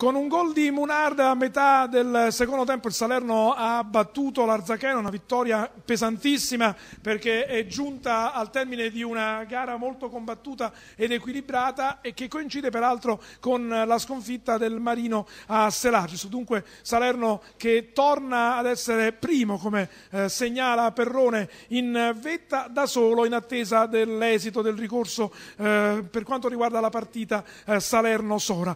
Con un gol di Munard a metà del secondo tempo il Salerno ha battuto l'Arzacheno, una vittoria pesantissima perché è giunta al termine di una gara molto combattuta ed equilibrata e che coincide peraltro con la sconfitta del Marino a Selacis. Dunque Salerno che torna ad essere primo come eh, segnala Perrone in vetta da solo in attesa dell'esito del ricorso eh, per quanto riguarda la partita eh, Salerno-Sora.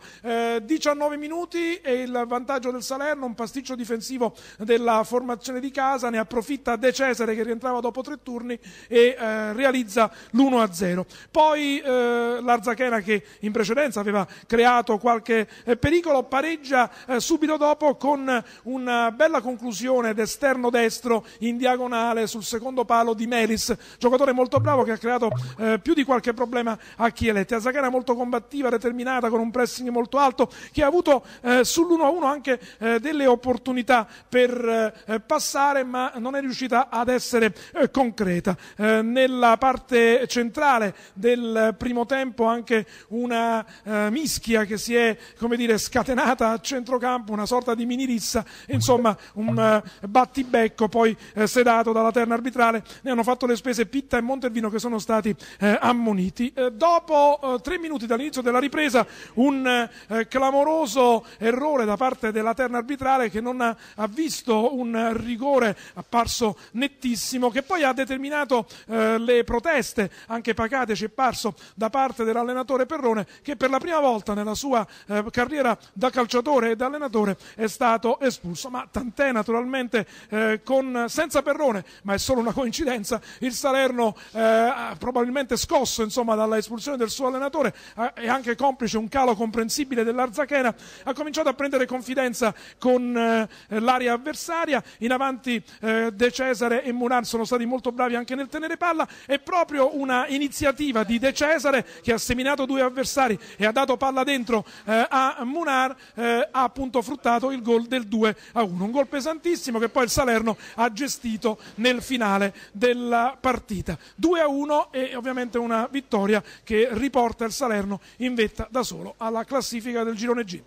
19 eh, 29 minuti e il vantaggio del Salerno, un pasticcio difensivo della formazione di casa, ne approfitta De Cesare che rientrava dopo tre turni e eh, realizza l'1-0. Poi eh, l'Arzachena che in precedenza aveva creato qualche eh, pericolo pareggia eh, subito dopo con una bella conclusione d'esterno destro in diagonale sul secondo palo di Melis, giocatore molto bravo che ha creato eh, più di qualche problema a Chieletti. Arzachena molto combattiva, determinata con un pressing molto alto che ha avuto avuto eh, sull'1 a 1 anche eh, delle opportunità per eh, passare, ma non è riuscita ad essere eh, concreta. Eh, nella parte centrale del primo tempo anche una eh, mischia che si è come dire, scatenata a centrocampo, una sorta di minirissa, insomma un battibecco poi sedato dalla terna arbitrale. Ne hanno fatto le spese Pitta e Montervino che sono stati ammoniti. dopo tre minuti dall'inizio della ripresa un clamoroso clamoroso errore da parte della terna arbitrale che non ha visto un rigore apparso nettissimo che poi ha determinato eh, le proteste anche pacate ci è parso da parte dell'allenatore Perrone che per la prima volta nella sua eh, carriera da calciatore e da allenatore è stato espulso ma tant'è naturalmente eh, con, senza Perrone ma è solo una coincidenza il Salerno eh, probabilmente scosso insomma dalla espulsione del suo allenatore è anche complice un calo comprensibile dell'Arzachena ha cominciato a prendere confidenza con eh, l'area avversaria, in avanti eh, De Cesare e Munar sono stati molto bravi anche nel tenere palla, è proprio una iniziativa di De Cesare che ha seminato due avversari e ha dato palla dentro eh, a Munar, eh, ha appunto fruttato il gol del 2 a 1, un gol pesantissimo che poi il Salerno ha gestito nel finale della partita. 2 a 1 e ovviamente una vittoria che riporta il Salerno in vetta da solo alla classifica del girone G.